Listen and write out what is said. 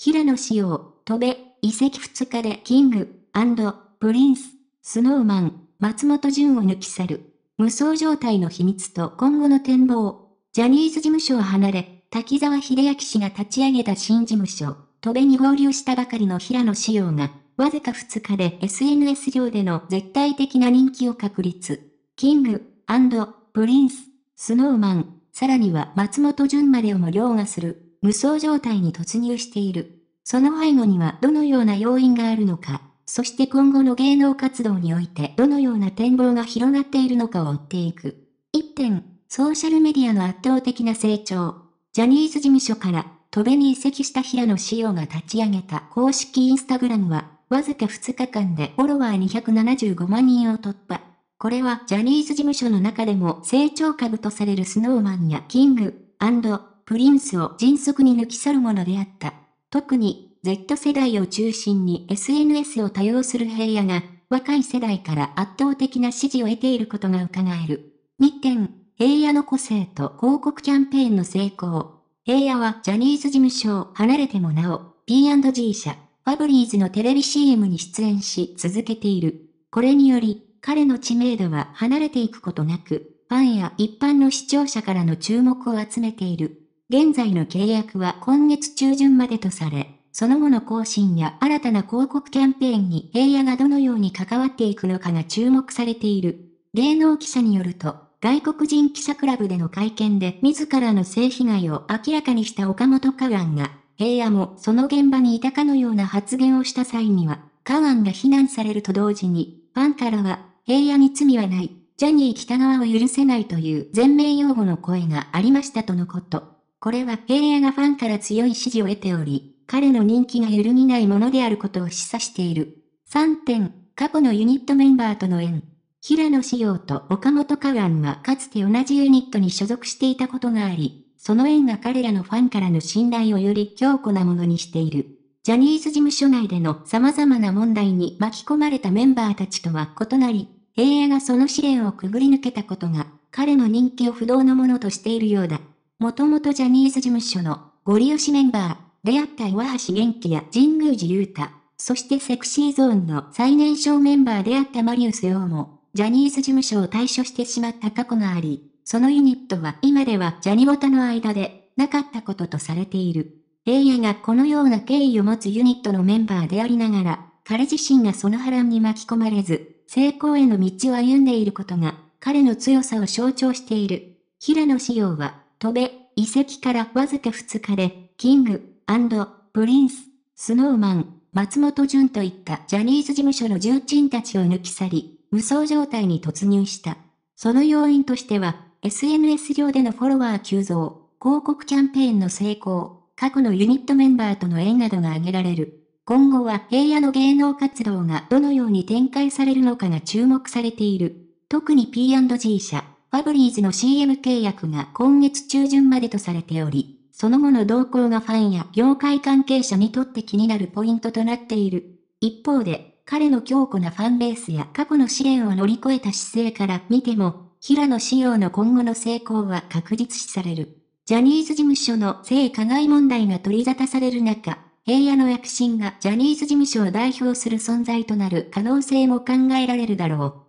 平野紫耀、戸部、移籍2日でキング、プリンス、スノーマン、松本潤を抜き去る。無双状態の秘密と今後の展望。ジャニーズ事務所を離れ、滝沢秀明氏が立ち上げた新事務所、戸部に合流したばかりの平野紫耀が、わずか2日で SNS 上での絶対的な人気を確立。キング、プリンス、スノーマン、さらには松本潤までをも凌駕する。無双状態に突入している。その背後にはどのような要因があるのか、そして今後の芸能活動においてどのような展望が広がっているのかを追っていく。一点、ソーシャルメディアの圧倒的な成長。ジャニーズ事務所から、戸辺に移籍した平野志陽が立ち上げた公式インスタグラムは、わずか2日間でフォロワー275万人を突破。これはジャニーズ事務所の中でも成長株とされるスノーマンやキング、プリンスを迅速に抜き去るものであった。特に、Z 世代を中心に SNS を多用する平野が、若い世代から圧倒的な支持を得ていることが伺える。2点、平野の個性と広告キャンペーンの成功。平野はジャニーズ事務所を離れてもなお、P&G 社、ファブリーズのテレビ CM に出演し続けている。これにより、彼の知名度は離れていくことなく、ファンや一般の視聴者からの注目を集めている。現在の契約は今月中旬までとされ、その後の更新や新たな広告キャンペーンに平野がどのように関わっていくのかが注目されている。芸能記者によると、外国人記者クラブでの会見で自らの性被害を明らかにした岡本カガンが、平野もその現場にいたかのような発言をした際には、カガンが非難されると同時に、ファンからは、平野に罪はない、ジャニー北川を許せないという全面擁護の声がありましたとのこと。これは平野がファンから強い支持を得ており、彼の人気が揺るぎないものであることを示唆している。3点、過去のユニットメンバーとの縁。平野紫耀と岡本アンはかつて同じユニットに所属していたことがあり、その縁が彼らのファンからの信頼をより強固なものにしている。ジャニーズ事務所内での様々な問題に巻き込まれたメンバーたちとは異なり、平野がその試練をくぐり抜けたことが、彼の人気を不動のものとしているようだ。もともとジャニーズ事務所のゴリ押しメンバーであった岩橋元気や神宮寺優太、そしてセクシーゾーンの最年少メンバーであったマリウス王も、ジャニーズ事務所を退所してしまった過去があり、そのユニットは今ではジャニボタの間でなかったこととされている。平野がこのような敬意を持つユニットのメンバーでありながら、彼自身がその波乱に巻き込まれず、成功への道を歩んでいることが、彼の強さを象徴している。平野紫耀は、渡米、遺跡からわずか2日で、キング、プリンス、スノーマン、松本潤といったジャニーズ事務所の重鎮たちを抜き去り、無双状態に突入した。その要因としては、SNS 上でのフォロワー急増、広告キャンペーンの成功、過去のユニットメンバーとの縁などが挙げられる。今後は平野の芸能活動がどのように展開されるのかが注目されている。特に P&G 社。ファブリーズの CM 契約が今月中旬までとされており、その後の動向がファンや業界関係者にとって気になるポイントとなっている。一方で、彼の強固なファンベースや過去の試練を乗り越えた姿勢から見ても、平野仕様の今後の成功は確実視される。ジャニーズ事務所の性加害問題が取り沙汰される中、平野の躍進がジャニーズ事務所を代表する存在となる可能性も考えられるだろう。